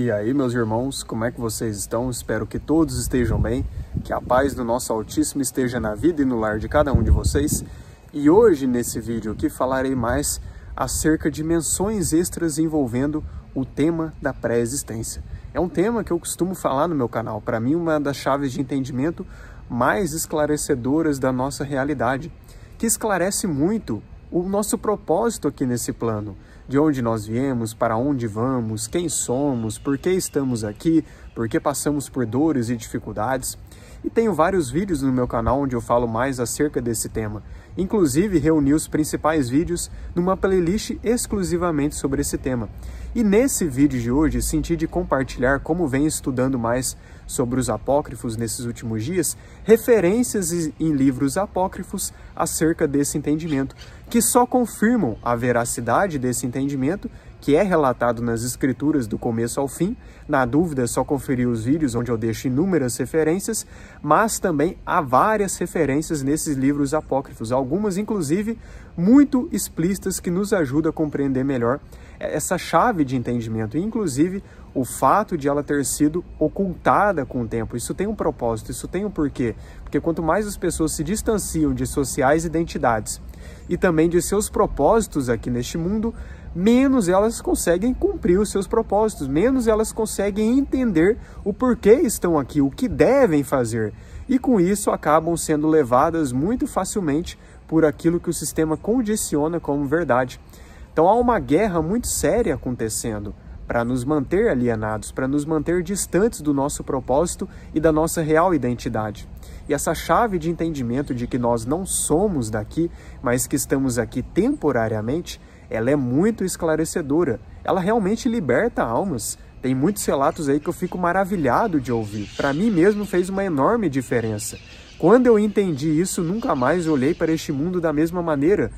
E aí, meus irmãos, como é que vocês estão? Espero que todos estejam bem, que a paz do nosso Altíssimo esteja na vida e no lar de cada um de vocês. E hoje, nesse vídeo aqui, falarei mais acerca de menções extras envolvendo o tema da pré-existência. É um tema que eu costumo falar no meu canal, para mim, uma das chaves de entendimento mais esclarecedoras da nossa realidade, que esclarece muito o nosso propósito aqui nesse plano, de onde nós viemos, para onde vamos, quem somos, por que estamos aqui, por que passamos por dores e dificuldades. E tenho vários vídeos no meu canal onde eu falo mais acerca desse tema. Inclusive, reuni os principais vídeos numa playlist exclusivamente sobre esse tema. E nesse vídeo de hoje, senti de compartilhar como venho estudando mais sobre os apócrifos nesses últimos dias, referências em livros apócrifos acerca desse entendimento, que só confirmam a veracidade desse entendimento que é relatado nas escrituras do começo ao fim. Na dúvida, é só conferir os vídeos onde eu deixo inúmeras referências, mas também há várias referências nesses livros apócrifos, algumas inclusive muito explícitas que nos ajudam a compreender melhor essa chave de entendimento, inclusive o fato de ela ter sido ocultada com o tempo. Isso tem um propósito, isso tem um porquê. Porque quanto mais as pessoas se distanciam de sociais identidades e também de seus propósitos aqui neste mundo, menos elas conseguem cumprir os seus propósitos, menos elas conseguem entender o porquê estão aqui, o que devem fazer. E com isso acabam sendo levadas muito facilmente por aquilo que o sistema condiciona como verdade. Então há uma guerra muito séria acontecendo para nos manter alienados, para nos manter distantes do nosso propósito e da nossa real identidade. E essa chave de entendimento de que nós não somos daqui, mas que estamos aqui temporariamente, ela é muito esclarecedora. Ela realmente liberta almas. Tem muitos relatos aí que eu fico maravilhado de ouvir. Para mim mesmo fez uma enorme diferença. Quando eu entendi isso, nunca mais olhei para este mundo da mesma maneira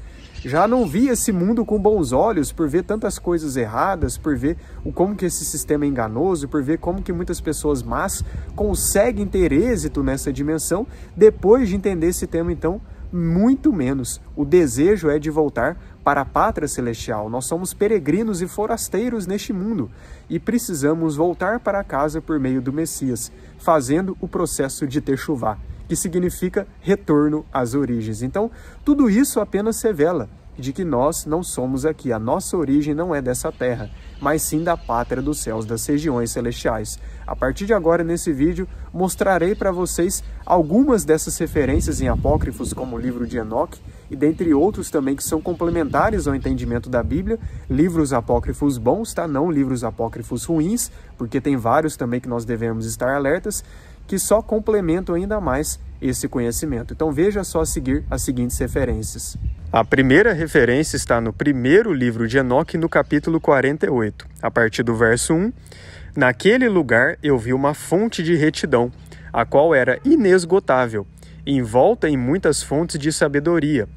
já não via esse mundo com bons olhos por ver tantas coisas erradas, por ver o como que esse sistema é enganoso, por ver como que muitas pessoas más conseguem ter êxito nessa dimensão depois de entender esse tema então muito menos. O desejo é de voltar para a pátria celestial. Nós somos peregrinos e forasteiros neste mundo e precisamos voltar para casa por meio do Messias, fazendo o processo de Techuvá que significa retorno às origens. Então, tudo isso apenas revela de que nós não somos aqui, a nossa origem não é dessa terra, mas sim da pátria dos céus, das regiões celestiais. A partir de agora, nesse vídeo, mostrarei para vocês algumas dessas referências em apócrifos, como o livro de Enoque, e dentre outros também que são complementares ao entendimento da Bíblia, livros apócrifos bons, tá? Não livros apócrifos ruins, porque tem vários também que nós devemos estar alertas, que só complementam ainda mais esse conhecimento. Então veja só a seguir as seguintes referências. A primeira referência está no primeiro livro de Enoque, no capítulo 48, a partir do verso 1. Naquele lugar eu vi uma fonte de retidão, a qual era inesgotável, envolta em muitas fontes de sabedoria.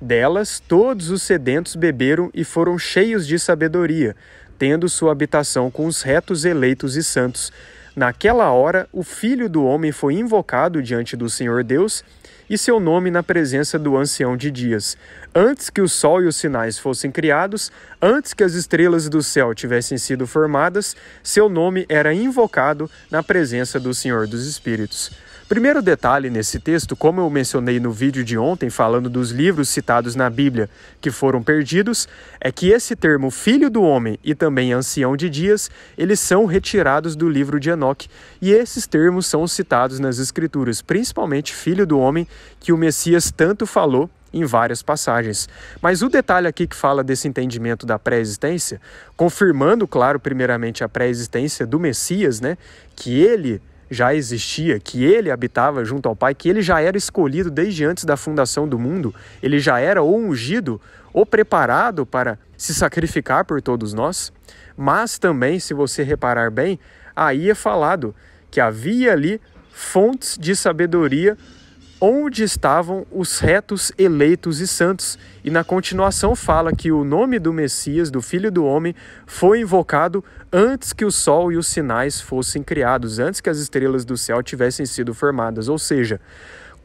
Delas todos os sedentos beberam e foram cheios de sabedoria, tendo sua habitação com os retos eleitos e santos, Naquela hora, o filho do homem foi invocado diante do Senhor Deus e seu nome na presença do ancião de dias. Antes que o sol e os sinais fossem criados, antes que as estrelas do céu tivessem sido formadas, seu nome era invocado na presença do Senhor dos Espíritos. Primeiro detalhe nesse texto, como eu mencionei no vídeo de ontem falando dos livros citados na Bíblia que foram perdidos, é que esse termo filho do homem e também ancião de dias, eles são retirados do livro de Enoque, e esses termos são citados nas escrituras, principalmente filho do homem, que o Messias tanto falou em várias passagens. Mas o detalhe aqui que fala desse entendimento da pré-existência, confirmando, claro, primeiramente a pré-existência do Messias, né, que ele já existia, que ele habitava junto ao Pai, que ele já era escolhido desde antes da fundação do mundo, ele já era ou ungido ou preparado para se sacrificar por todos nós. Mas também, se você reparar bem, aí é falado que havia ali fontes de sabedoria onde estavam os retos eleitos e santos. E na continuação fala que o nome do Messias, do Filho do Homem, foi invocado antes que o sol e os sinais fossem criados, antes que as estrelas do céu tivessem sido formadas. Ou seja,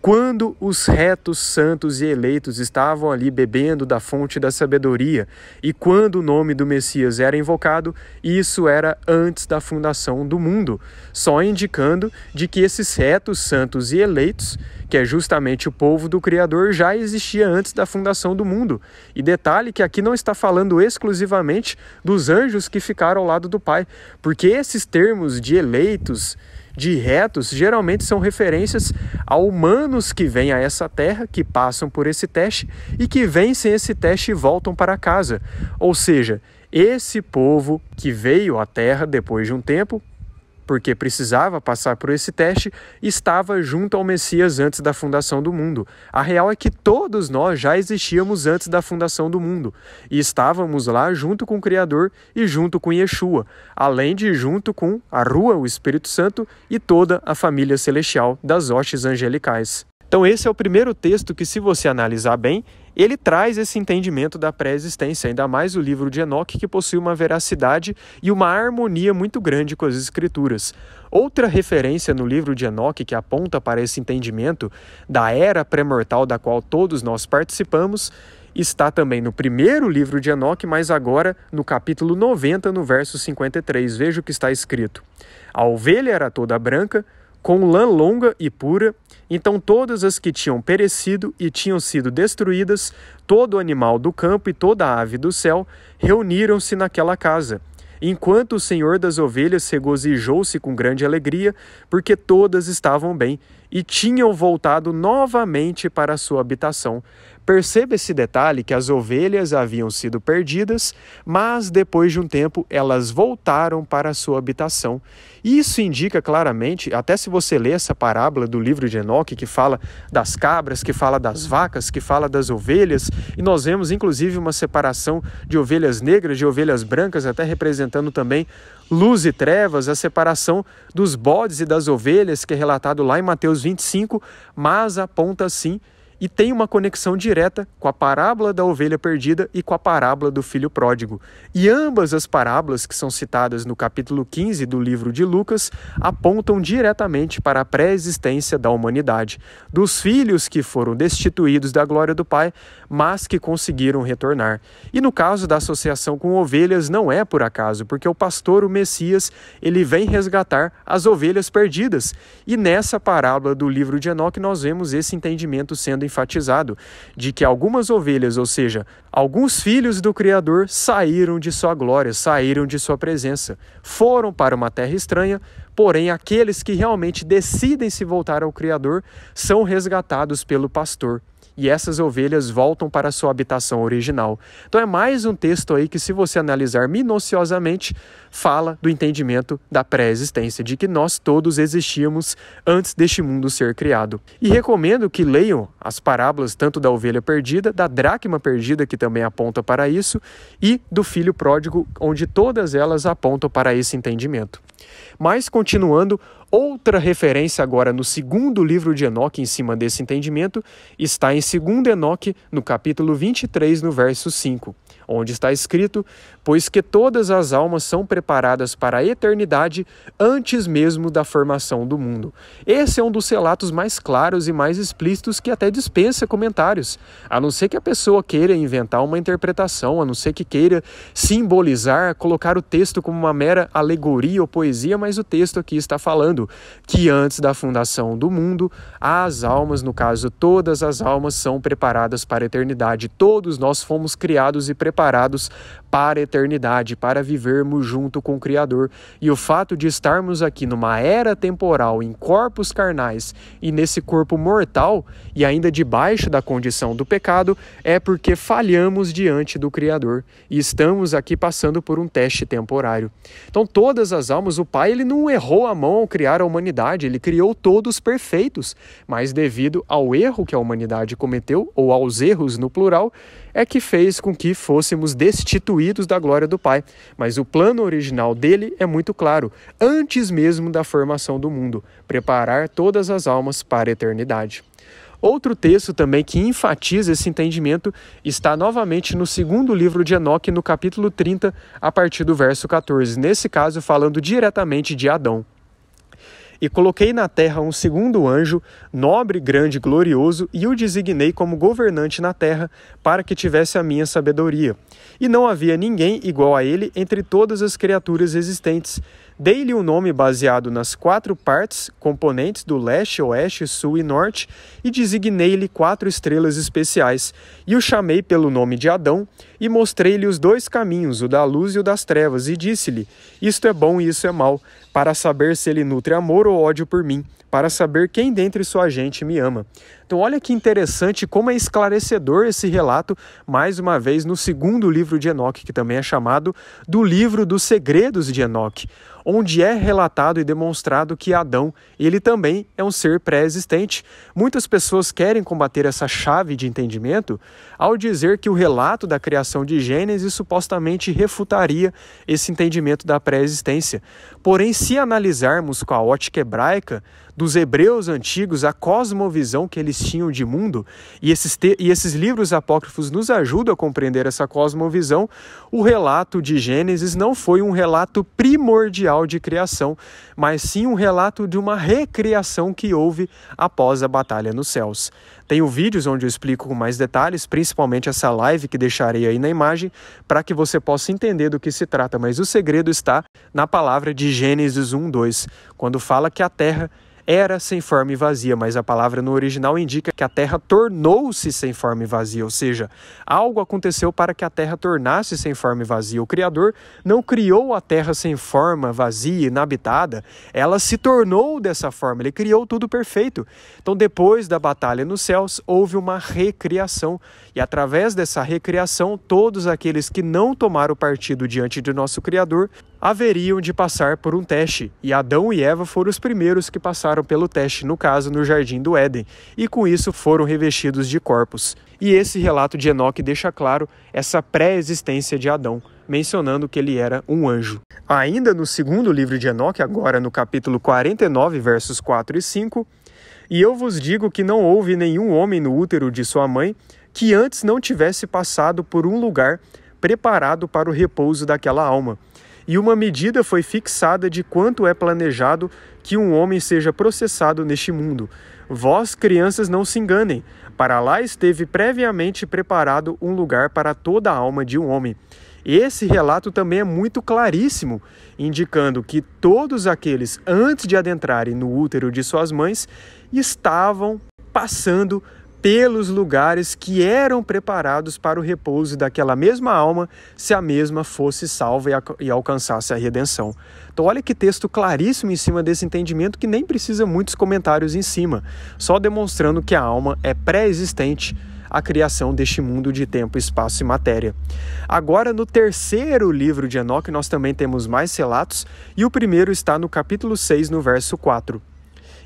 quando os retos, santos e eleitos estavam ali bebendo da fonte da sabedoria, e quando o nome do Messias era invocado, isso era antes da fundação do mundo, só indicando de que esses retos, santos e eleitos que é justamente o povo do Criador, já existia antes da fundação do mundo. E detalhe que aqui não está falando exclusivamente dos anjos que ficaram ao lado do Pai, porque esses termos de eleitos, de retos geralmente são referências a humanos que vêm a essa terra, que passam por esse teste e que vencem esse teste e voltam para casa. Ou seja, esse povo que veio à terra depois de um tempo porque precisava passar por esse teste, estava junto ao Messias antes da fundação do mundo. A real é que todos nós já existíamos antes da fundação do mundo e estávamos lá junto com o Criador e junto com Yeshua, além de junto com a Rua, o Espírito Santo e toda a família celestial das hostes angelicais. Então, esse é o primeiro texto que, se você analisar bem, ele traz esse entendimento da pré-existência, ainda mais o livro de Enoque, que possui uma veracidade e uma harmonia muito grande com as escrituras. Outra referência no livro de Enoque que aponta para esse entendimento da era pré-mortal da qual todos nós participamos está também no primeiro livro de Enoque, mas agora no capítulo 90, no verso 53. Veja o que está escrito: A ovelha era toda branca, com lã longa e pura. Então todas as que tinham perecido e tinham sido destruídas, todo animal do campo e toda ave do céu, reuniram-se naquela casa. Enquanto o senhor das ovelhas regozijou-se com grande alegria, porque todas estavam bem e tinham voltado novamente para sua habitação. Perceba esse detalhe que as ovelhas haviam sido perdidas, mas depois de um tempo elas voltaram para sua habitação. Isso indica claramente, até se você lê essa parábola do livro de Enoque que fala das cabras, que fala das vacas, que fala das ovelhas, e nós vemos inclusive uma separação de ovelhas negras, de ovelhas brancas, até representando também luz e trevas, a separação dos bodes e das ovelhas, que é relatado lá em Mateus 25, mas aponta sim e tem uma conexão direta com a parábola da ovelha perdida e com a parábola do filho pródigo. E ambas as parábolas que são citadas no capítulo 15 do livro de Lucas apontam diretamente para a pré-existência da humanidade, dos filhos que foram destituídos da glória do Pai, mas que conseguiram retornar. E no caso da associação com ovelhas não é por acaso, porque o pastor, o Messias, ele vem resgatar as ovelhas perdidas. E nessa parábola do livro de Enoque nós vemos esse entendimento sendo enfatizado de que algumas ovelhas, ou seja, alguns filhos do Criador, saíram de sua glória, saíram de sua presença, foram para uma terra estranha, porém aqueles que realmente decidem se voltar ao Criador são resgatados pelo pastor e essas ovelhas voltam para a sua habitação original. Então é mais um texto aí que, se você analisar minuciosamente, fala do entendimento da pré-existência, de que nós todos existíamos antes deste mundo ser criado. E recomendo que leiam as parábolas tanto da ovelha perdida, da dracma perdida, que também aponta para isso, e do filho pródigo, onde todas elas apontam para esse entendimento. Mas, continuando, Outra referência agora no segundo livro de Enoque em cima desse entendimento está em 2 Enoque, no capítulo 23, no verso 5 onde está escrito: Pois que todas as almas são preparadas para a eternidade antes mesmo da formação do mundo. Esse é um dos relatos mais claros e mais explícitos que até dispensa comentários, a não ser que a pessoa queira inventar uma interpretação, a não ser que queira simbolizar, colocar o texto como uma mera alegoria ou poesia, mas o texto aqui está falando que antes da fundação do mundo, as almas, no caso, todas as almas são preparadas para a eternidade. Todos nós fomos criados e preparados preparados para a eternidade, para vivermos junto com o Criador. E o fato de estarmos aqui numa era temporal, em corpos carnais e nesse corpo mortal, e ainda debaixo da condição do pecado, é porque falhamos diante do Criador e estamos aqui passando por um teste temporário. Então, todas as almas, o Pai, ele não errou a mão ao criar a humanidade, ele criou todos perfeitos, mas devido ao erro que a humanidade cometeu, ou aos erros no plural, é que fez com que fôssemos destituídos da glória do Pai. Mas o plano original dele é muito claro, antes mesmo da formação do mundo preparar todas as almas para a eternidade. Outro texto também que enfatiza esse entendimento está novamente no segundo livro de Enoque, no capítulo 30, a partir do verso 14, nesse caso falando diretamente de Adão. E coloquei na terra um segundo anjo, nobre, grande e glorioso, e o designei como governante na terra, para que tivesse a minha sabedoria. E não havia ninguém igual a ele entre todas as criaturas existentes. Dei-lhe um nome baseado nas quatro partes componentes do leste, oeste, sul e norte, e designei-lhe quatro estrelas especiais, e o chamei pelo nome de Adão, e mostrei-lhe os dois caminhos, o da luz e o das trevas, e disse-lhe: Isto é bom e isso é mal para saber se ele nutre amor ou ódio por mim, para saber quem dentre sua gente me ama. Então, olha que interessante como é esclarecedor esse relato, mais uma vez, no segundo livro de Enoque, que também é chamado do livro dos segredos de Enoque, onde é relatado e demonstrado que Adão, ele também é um ser pré-existente. Muitas pessoas querem combater essa chave de entendimento ao dizer que o relato da criação de Gênesis supostamente refutaria esse entendimento da pré-existência. Porém, se analisarmos com a ótica hebraica, dos hebreus antigos, a cosmovisão que eles tinham de mundo, e esses, e esses livros apócrifos nos ajudam a compreender essa cosmovisão, o relato de Gênesis não foi um relato primordial de criação, mas sim um relato de uma recriação que houve após a batalha nos céus. Tenho vídeos onde eu explico com mais detalhes, principalmente essa live que deixarei aí na imagem, para que você possa entender do que se trata, mas o segredo está na palavra de Gênesis 2, quando fala que a terra era sem forma e vazia, mas a palavra no original indica que a terra tornou-se sem forma e vazia, ou seja, algo aconteceu para que a terra tornasse sem forma e vazia. O Criador não criou a terra sem forma, vazia, inabitada, ela se tornou dessa forma, ele criou tudo perfeito. Então, depois da batalha nos céus, houve uma recriação, e através dessa recriação, todos aqueles que não tomaram partido diante de nosso Criador haveriam de passar por um teste, e Adão e Eva foram os primeiros que passaram pelo teste, no caso, no jardim do Éden, e com isso foram revestidos de corpos. E esse relato de Enoque deixa claro essa pré-existência de Adão, mencionando que ele era um anjo. Ainda no segundo livro de Enoque, agora no capítulo 49, versos 4 e 5, e eu vos digo que não houve nenhum homem no útero de sua mãe que antes não tivesse passado por um lugar preparado para o repouso daquela alma e uma medida foi fixada de quanto é planejado que um homem seja processado neste mundo. Vós, crianças, não se enganem, para lá esteve previamente preparado um lugar para toda a alma de um homem. Esse relato também é muito claríssimo, indicando que todos aqueles, antes de adentrarem no útero de suas mães, estavam passando pelos lugares que eram preparados para o repouso daquela mesma alma, se a mesma fosse salva e, alcançasse a redenção. Então, olha que texto claríssimo em cima desse entendimento que nem precisa muitos comentários em cima, só demonstrando que a alma é pré-existente à criação deste mundo de tempo, espaço e matéria. Agora, no terceiro livro de Enoque, nós também temos mais relatos, e o primeiro está no capítulo 6, no verso 4.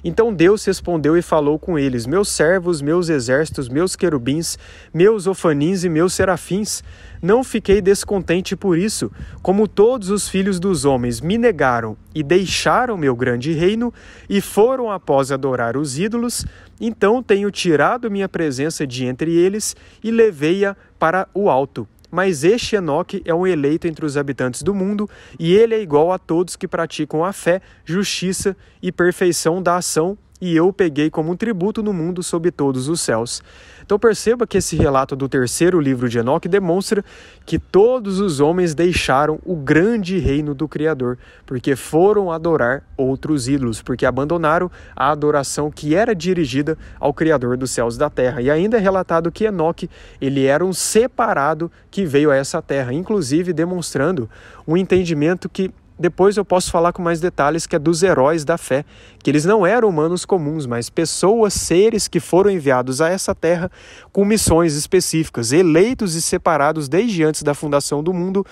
Então Deus respondeu e falou com eles: Meus servos, meus exércitos, meus querubins, meus ofanins e meus serafins. Não fiquei descontente por isso. Como todos os filhos dos homens me negaram e deixaram meu grande reino e foram após adorar os ídolos, então tenho tirado minha presença de entre eles e levei-a para o alto mas este Enoque é um eleito entre os habitantes do mundo, e ele é igual a todos que praticam a fé, justiça e perfeição da ação e eu o peguei como um tributo no mundo sob todos os céus. Então perceba que esse relato do terceiro livro de Enoque demonstra que todos os homens deixaram o grande reino do Criador, porque foram adorar outros ídolos, porque abandonaram a adoração que era dirigida ao Criador dos céus e da terra. E ainda é relatado que Enoque, ele era um separado que veio a essa terra, inclusive demonstrando um entendimento que depois eu posso falar com mais detalhes que é dos heróis da fé, que eles não eram humanos comuns, mas pessoas, seres que foram enviados a essa terra com missões específicas, eleitos e separados desde antes da fundação do mundo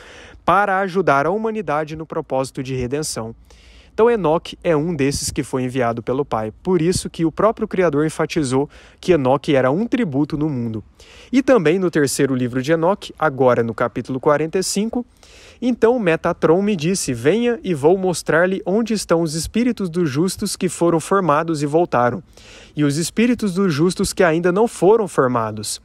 para ajudar a humanidade no propósito de redenção. Então Enoque é um desses que foi enviado pelo Pai. Por isso que o próprio Criador enfatizou que Enoque era um tributo no mundo. E também no terceiro livro de Enoque, agora no capítulo 45, então Metatron me disse: Venha e vou mostrar-lhe onde estão os espíritos dos justos que foram formados e voltaram, e os espíritos dos justos que ainda não foram formados.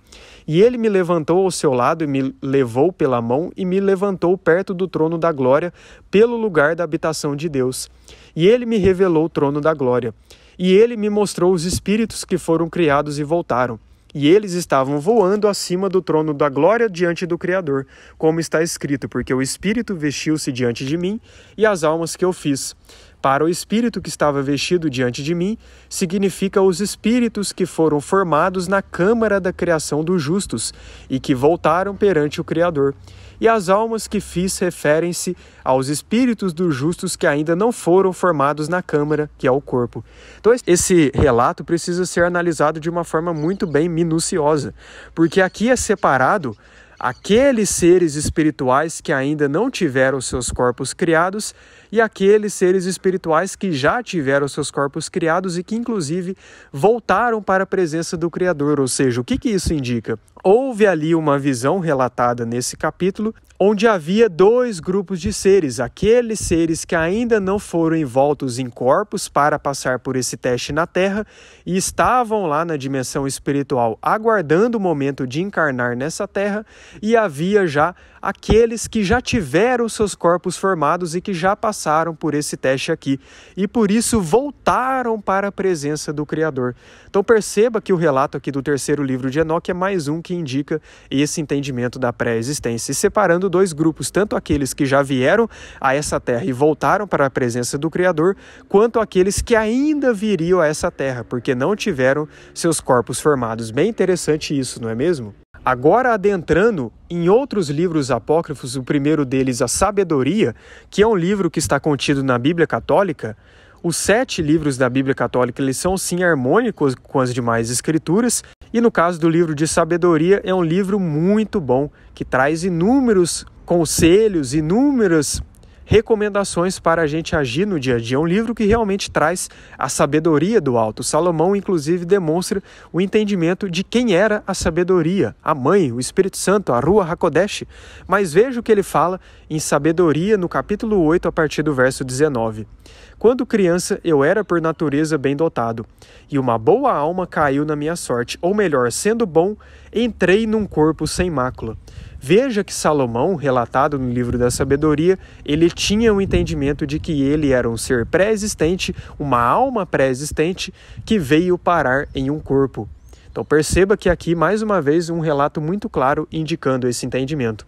E ele me levantou ao seu lado e me levou pela mão e me levantou perto do trono da glória, pelo lugar da habitação de Deus. E ele me revelou o trono da glória. E ele me mostrou os espíritos que foram criados e voltaram. E eles estavam voando acima do trono da glória diante do Criador, como está escrito, porque o Espírito vestiu-se diante de mim e as almas que eu fiz. Para o espírito que estava vestido diante de mim, significa os espíritos que foram formados na câmara da criação dos justos e que voltaram perante o Criador. E as almas que fiz referem-se aos espíritos dos justos que ainda não foram formados na câmara, que é o corpo. Então, esse relato precisa ser analisado de uma forma muito bem minuciosa, porque aqui é separado aqueles seres espirituais que ainda não tiveram seus corpos criados e aqueles seres espirituais que já tiveram seus corpos criados e que, inclusive, voltaram para a presença do Criador. Ou seja, o que, que isso indica? Houve ali uma visão relatada nesse capítulo onde havia dois grupos de seres, aqueles seres que ainda não foram envoltos em corpos para passar por esse teste na Terra e estavam lá na dimensão espiritual aguardando o momento de encarnar nessa Terra, e havia já aqueles que já tiveram seus corpos formados e que já passaram por esse teste aqui e por isso voltaram para a presença do Criador. Então perceba que o relato aqui do terceiro livro de Enoque é mais um que indica esse entendimento da pré-existência, separando dois grupos, tanto aqueles que já vieram a essa terra e voltaram para a presença do Criador, quanto aqueles que ainda viriam a essa terra porque não tiveram seus corpos formados. Bem interessante isso, não é mesmo? Agora adentrando em outros livros apócrifos, o primeiro deles, A Sabedoria, que é um livro que está contido na Bíblia Católica, os sete livros da Bíblia Católica eles são sim harmônicos com as demais escrituras, e no caso do livro de Sabedoria, é um livro muito bom que traz inúmeros conselhos, inúmeras recomendações para a gente agir no dia a dia. É um livro que realmente traz a sabedoria do alto. Salomão, inclusive, demonstra o entendimento de quem era a sabedoria, a mãe, o Espírito Santo, a Rua Hakodesh. Mas veja o que ele fala em sabedoria no capítulo 8, a partir do verso 19. Quando criança, eu era por natureza bem dotado, e uma boa alma caiu na minha sorte, ou melhor, sendo bom, entrei num corpo sem mácula. Veja que Salomão, relatado no livro da Sabedoria, ele tinha o um entendimento de que ele era um ser pré-existente, uma alma pré-existente que veio parar em um corpo. Então perceba que aqui, mais uma vez, um relato muito claro indicando esse entendimento.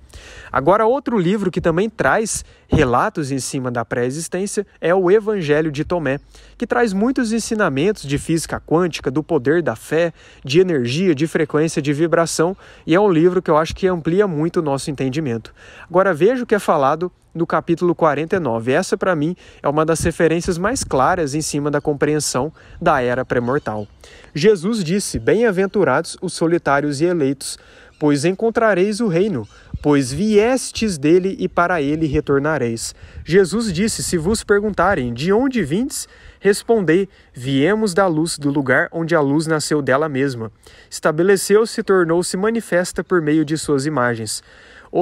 Agora, outro livro que também traz relatos em cima da pré-existência é o Evangelho de Tomé, que traz muitos ensinamentos de física quântica, do poder da fé, de energia, de frequência, de vibração, e é um livro que eu acho que amplia muito o nosso entendimento. Agora, veja o que é falado no capítulo 49. Essa, para mim, é uma das referências mais claras em cima da compreensão da era pré-mortal. Jesus disse: Bem-aventurados os solitários e eleitos, pois encontrareis o reino, pois viestes dele e para ele retornareis. Jesus disse: Se vos perguntarem de onde vindes, respondei: Viemos da luz, do lugar onde a luz nasceu dela mesma. Estabeleceu-se, tornou-se manifesta por meio de suas imagens.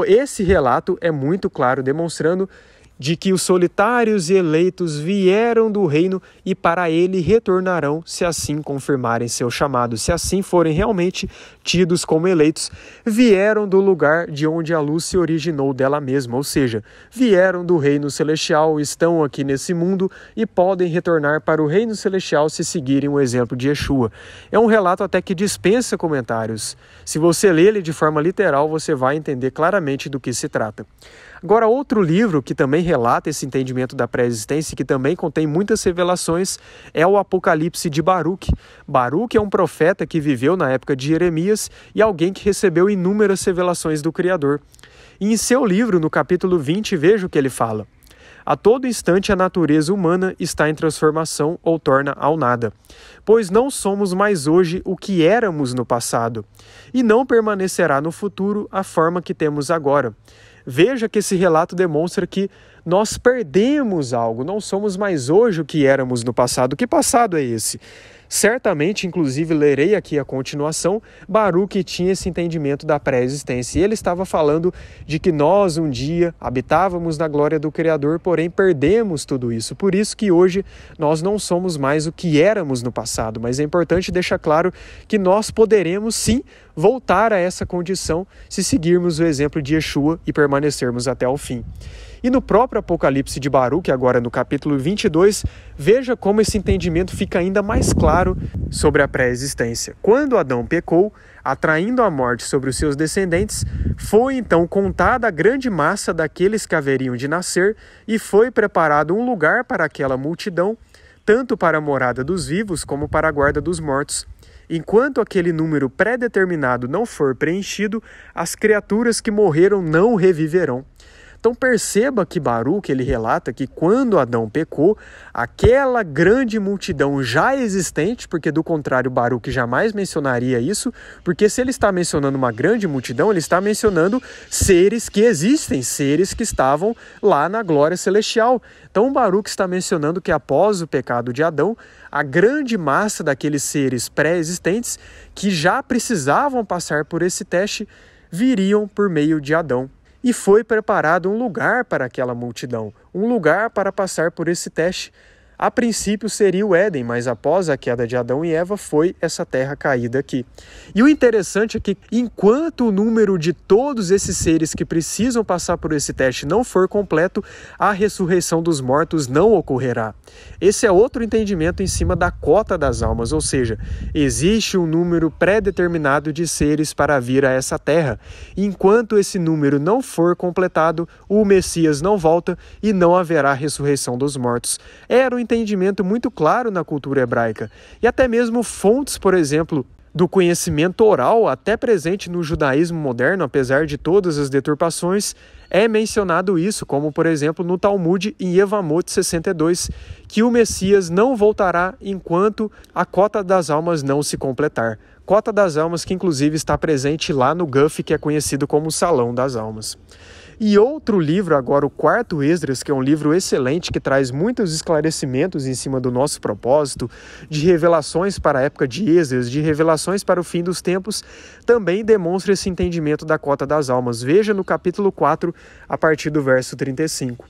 Esse relato é muito claro, demonstrando de que os solitários e eleitos vieram do reino e para ele retornarão, se assim confirmarem seu chamado, se assim forem realmente tidos como eleitos, vieram do lugar de onde a luz se originou dela mesma, ou seja, vieram do reino celestial, estão aqui nesse mundo e podem retornar para o reino celestial se seguirem o exemplo de Yeshua. É um relato até que dispensa comentários. Se você lê ele de forma literal, você vai entender claramente do que se trata. Agora, outro livro que também relata esse entendimento da pré-existência, que também contém muitas revelações, é o Apocalipse de Baruch. Baruch é um profeta que viveu na época de Jeremias e alguém que recebeu inúmeras revelações do Criador. E em seu livro, no capítulo 20, veja o que ele fala. A todo instante a natureza humana está em transformação ou torna ao nada, pois não somos mais hoje o que éramos no passado, e não permanecerá no futuro a forma que temos agora. Veja que esse relato demonstra que nós perdemos algo, não somos mais hoje o que éramos no passado. Que passado é esse? Certamente, inclusive, lerei aqui a continuação. Baruch tinha esse entendimento da pré-existência e ele estava falando de que nós um dia habitávamos na glória do Criador, porém perdemos tudo isso. Por isso que hoje nós não somos mais o que éramos no passado, mas é importante deixar claro que nós poderemos sim voltar a essa condição se seguirmos o exemplo de Yeshua e permanecermos até o fim. E no próprio Apocalipse de Baruch, agora no capítulo 22, veja como esse entendimento fica ainda mais claro sobre a pré-existência. Quando Adão pecou, atraindo a morte sobre os seus descendentes, foi então contada a grande massa daqueles que haveriam de nascer, e foi preparado um lugar para aquela multidão, tanto para a morada dos vivos como para a guarda dos mortos. Enquanto aquele número pré-determinado não for preenchido, as criaturas que morreram não reviverão. Então perceba que Baruch ele relata que quando Adão pecou, aquela grande multidão já existente, porque do contrário Baruch jamais mencionaria isso, porque se ele está mencionando uma grande multidão, ele está mencionando seres que existem, seres que estavam lá na glória celestial. Então Baruch está mencionando que após o pecado de Adão, a grande massa daqueles seres pré-existentes que já precisavam passar por esse teste viriam por meio de Adão e foi preparado um lugar para aquela multidão, um lugar para passar por esse teste a princípio seria o Éden, mas após a queda de Adão e Eva foi essa terra caída aqui. E o interessante é que enquanto o número de todos esses seres que precisam passar por esse teste não for completo, a ressurreição dos mortos não ocorrerá. Esse é outro entendimento em cima da cota das almas, ou seja, existe um número pré-determinado de seres para vir a essa terra. Enquanto esse número não for completado, o Messias não volta e não haverá ressurreição dos mortos. Era o entendimento muito claro na cultura hebraica e até mesmo fontes, por exemplo, do conhecimento oral, até presente no judaísmo moderno, apesar de todas as deturpações, é mencionado isso, como por exemplo no Talmud em Evamot 62, que o Messias não voltará enquanto a cota das almas não se completar. Cota das almas que inclusive está presente lá no Guff, que é conhecido como Salão das Almas. E outro livro, agora o Quarto Esdras, que é um livro excelente que traz muitos esclarecimentos em cima do nosso propósito, de revelações para a época de Esdras, de revelações para o fim dos tempos, também demonstra esse entendimento da cota das almas. Veja no capítulo 4, a partir do verso 35.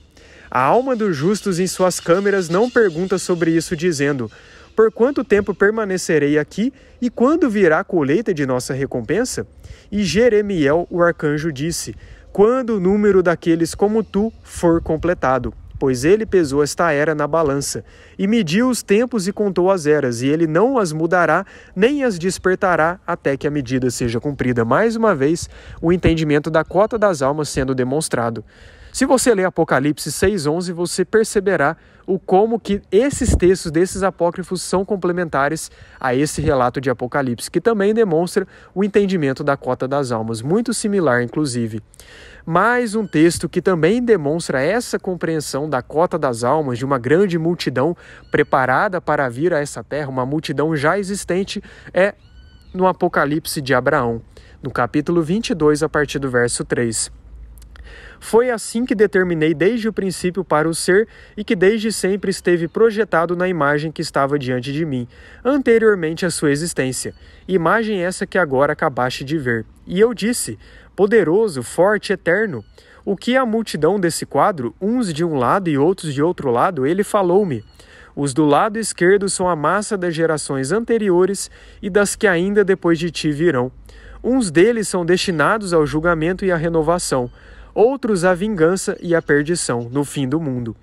A alma dos justos em suas câmeras não pergunta sobre isso, dizendo: por quanto tempo permanecerei aqui e quando virá a colheita de nossa recompensa? E Jeremiel, o arcanjo, disse: quando o número daqueles como tu for completado. Pois ele pesou esta era na balança, e mediu os tempos e contou as eras, e ele não as mudará, nem as despertará, até que a medida seja cumprida. Mais uma vez, o entendimento da cota das almas sendo demonstrado. Se você ler Apocalipse 6:11, você perceberá o como que esses textos desses apócrifos são complementares a esse relato de Apocalipse, que também demonstra o entendimento da cota das almas, muito similar inclusive. Mais um texto que também demonstra essa compreensão da cota das almas de uma grande multidão preparada para vir a essa terra, uma multidão já existente, é no Apocalipse de Abraão, no capítulo 22, a partir do verso 3. Foi assim que determinei desde o princípio para o ser e que desde sempre esteve projetado na imagem que estava diante de mim, anteriormente à sua existência. Imagem essa que agora acabaste de ver. E eu disse: poderoso, forte, eterno. O que a multidão desse quadro, uns de um lado e outros de outro lado, ele falou-me. Os do lado esquerdo são a massa das gerações anteriores e das que ainda depois de ti virão. Uns deles são destinados ao julgamento e à renovação outros a vingança e a perdição no fim do mundo.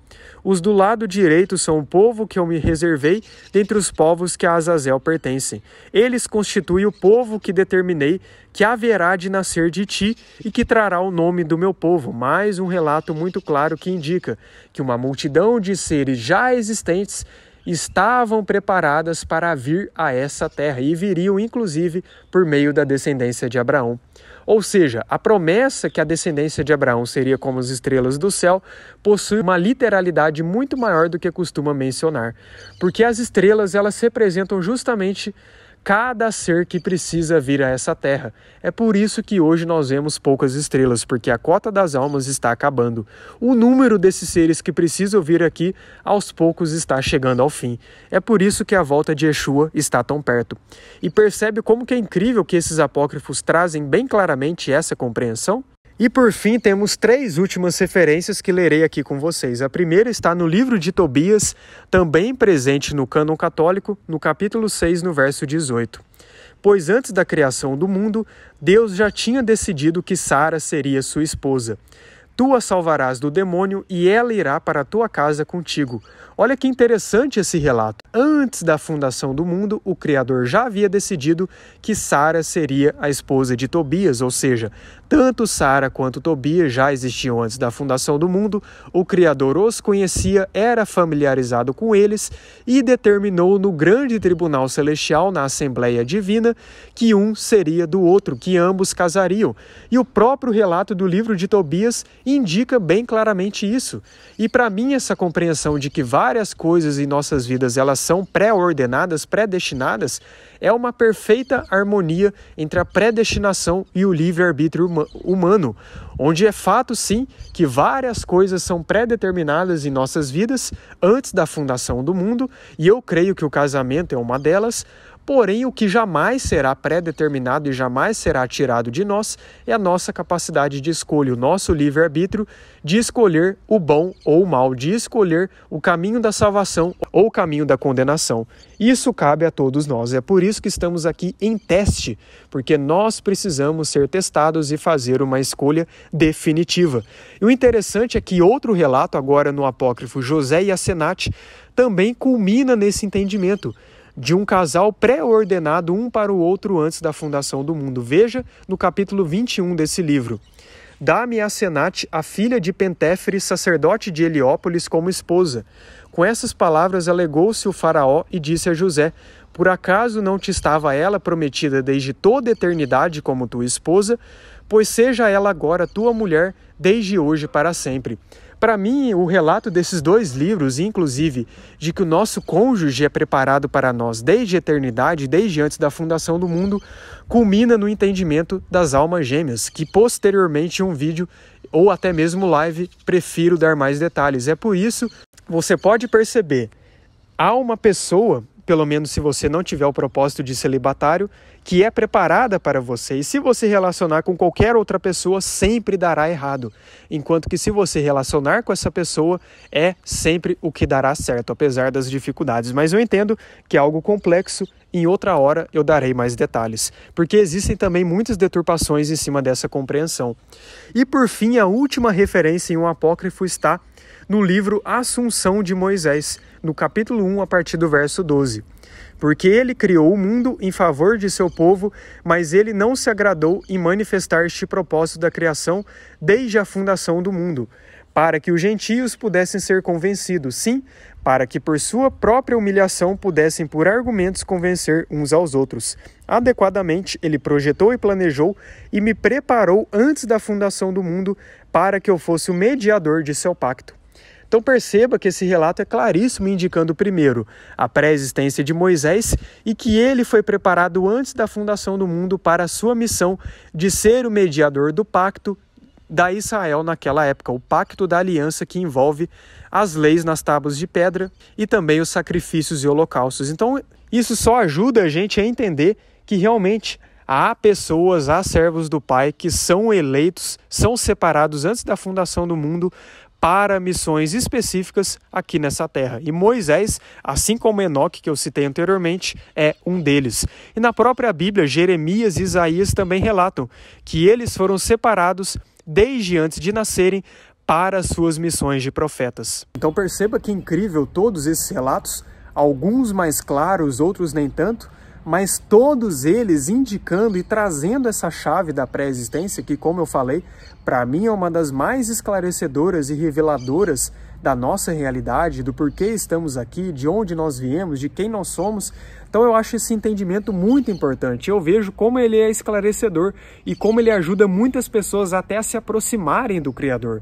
Os do lado direito são o povo que eu me reservei dentre os povos que a Azazel pertencem. Eles constituem o povo que determinei que haverá de nascer de ti e que trará o nome do meu povo. Mais um relato muito claro que indica que uma multidão de seres já existentes estavam preparadas para vir a essa terra e viriam inclusive por meio da descendência de Abraão. Ou seja, a promessa que a descendência de Abraão seria como as estrelas do céu possui uma literalidade muito maior do que costuma mencionar, porque as estrelas elas representam justamente cada ser que precisa vir a essa terra. É por isso que hoje nós vemos poucas estrelas, porque a cota das almas está acabando. O número desses seres que precisam vir aqui aos poucos está chegando ao fim. É por isso que a volta de Yeshua está tão perto. E percebe como que é incrível que esses apócrifos trazem bem claramente essa compreensão? E por fim, temos três últimas referências que lerei aqui com vocês. A primeira está no livro de Tobias, também presente no Cânon Católico, no capítulo 6, no verso 18. Pois antes da criação do mundo, Deus já tinha decidido que Sara seria sua esposa. Tu a salvarás do demônio e ela irá para a tua casa contigo. Olha que interessante esse relato. Antes da fundação do mundo, o Criador já havia decidido que Sara seria a esposa de Tobias, ou seja, tanto Sara quanto Tobias já existiam antes da fundação do mundo, o Criador os conhecia, era familiarizado com eles e determinou no grande tribunal celestial, na Assembleia Divina, que um seria do outro, que ambos casariam. E o próprio relato do livro de Tobias indica bem claramente isso. E para mim, essa compreensão de que várias coisas em nossas vidas elas são pré-ordenadas, predestinadas, é uma perfeita harmonia entre a predestinação e o livre-arbítrio humano, onde é fato sim que várias coisas são pré-determinadas em nossas vidas antes da fundação do mundo, e eu creio que o casamento é uma delas, Porém, o que jamais será pré-determinado e jamais será tirado de nós é a nossa capacidade de escolha, o nosso livre-arbítrio de escolher o bom ou o mal, de escolher o caminho da salvação ou o caminho da condenação. Isso cabe a todos nós. É por isso que estamos aqui em teste, porque nós precisamos ser testados e fazer uma escolha definitiva. E o interessante é que outro relato, agora no apócrifo José e Asenate, também culmina nesse entendimento de um casal pré-ordenado um para o outro antes da fundação do mundo. Veja no capítulo 21 desse livro. Dá-me a Senate, a filha de Pentéfere, sacerdote de Heliópolis, como esposa. Com essas palavras alegou-se o faraó e disse a José: Por acaso não te estava ela prometida desde toda eternidade como tua esposa? Pois seja ela agora tua mulher, desde hoje para sempre. Para mim, o relato desses dois livros, inclusive, de que o nosso cônjuge é preparado para nós desde a eternidade, desde antes da fundação do mundo, culmina no entendimento das almas gêmeas, que posteriormente um vídeo ou até mesmo live prefiro dar mais detalhes. É por isso você pode perceber há uma pessoa pelo menos se você não tiver o propósito de celibatário, que é preparada para você. E se você relacionar com qualquer outra pessoa, sempre dará errado. Enquanto que se você relacionar com essa pessoa, é sempre o que dará certo, apesar das dificuldades. Mas eu entendo que é algo complexo. Em outra hora eu darei mais detalhes, porque existem também muitas deturpações em cima dessa compreensão. E por fim, a última referência em um apócrifo está no livro Assunção de Moisés, no capítulo 1, a partir do verso 12. Porque ele criou o mundo em favor de seu povo, mas ele não se agradou em manifestar este propósito da criação desde a fundação do mundo, para que os gentios pudessem ser convencidos, sim, para que por sua própria humilhação pudessem por argumentos convencer uns aos outros. Adequadamente, ele projetou e planejou e me preparou antes da fundação do mundo para que eu fosse o mediador de seu pacto. Então perceba que esse relato é claríssimo, indicando primeiro a pré-existência de Moisés e que ele foi preparado antes da fundação do mundo para a sua missão de ser o mediador do pacto da Israel naquela época, o pacto da aliança que envolve as leis nas tábuas de pedra e também os sacrifícios e holocaustos. Então, isso só ajuda a gente a entender que realmente há pessoas, há servos do Pai que são eleitos, são separados antes da fundação do mundo para missões específicas aqui nessa terra. E Moisés, assim como Enoque, que eu citei anteriormente, é um deles. E na própria Bíblia, Jeremias e Isaías também relatam que eles foram separados desde antes de nascerem para suas missões de profetas. Então perceba que incrível todos esses relatos, alguns mais claros, outros nem tanto, mas todos eles indicando e trazendo essa chave da pré-existência, que, como eu falei, para mim é uma das mais esclarecedoras e reveladoras da nossa realidade, do porquê estamos aqui, de onde nós viemos, de quem nós somos. Então eu acho esse entendimento muito importante. Eu vejo como ele é esclarecedor e como ele ajuda muitas pessoas até a se aproximarem do Criador.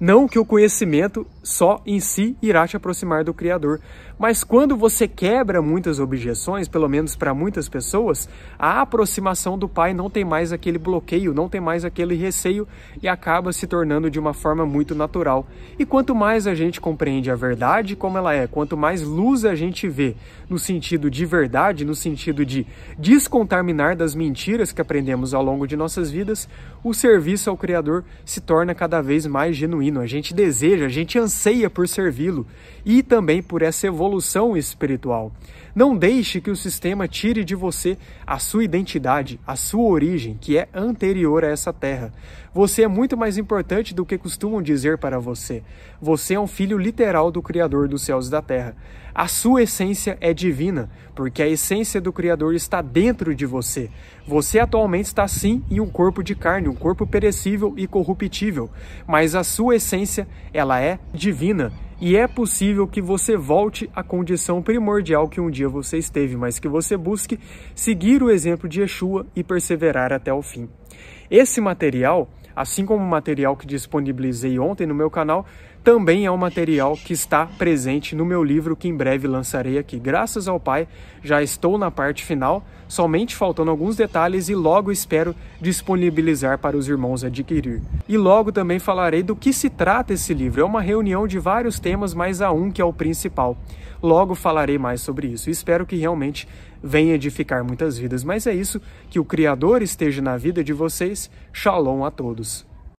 Não que o conhecimento só em si irá te aproximar do Criador. Mas quando você quebra muitas objeções, pelo menos para muitas pessoas, a aproximação do Pai não tem mais aquele bloqueio, não tem mais aquele receio e acaba se tornando de uma forma muito natural. E quanto mais a gente compreende a verdade como ela é, quanto mais luz a gente vê no sentido de verdade, no sentido de descontaminar das mentiras que aprendemos ao longo de nossas vidas, o serviço ao Criador se torna cada vez mais genuíno. A gente deseja, a gente anseia anseia por servi-lo e também por essa evolução espiritual. Não deixe que o sistema tire de você a sua identidade, a sua origem, que é anterior a essa terra. Você é muito mais importante do que costumam dizer para você. Você é um filho literal do Criador dos céus e da terra. A sua essência é divina, porque a essência do Criador está dentro de você. Você atualmente está sim em um corpo de carne, um corpo perecível e corruptível, mas a sua essência, ela é divina e é possível que você volte à condição primordial que um dia você esteve, mas que você busque seguir o exemplo de Yeshua e perseverar até o fim. Esse material, assim como o material que disponibilizei ontem no meu canal, também é um material que está presente no meu livro que em breve lançarei aqui. Graças ao Pai, já estou na parte final, somente faltando alguns detalhes e logo espero disponibilizar para os irmãos adquirir. E logo também falarei do que se trata esse livro. É uma reunião de vários temas, mas há um que é o principal. Logo falarei mais sobre isso. Espero que realmente venha edificar muitas vidas. Mas é isso, que o Criador esteja na vida de vocês. Shalom a todos.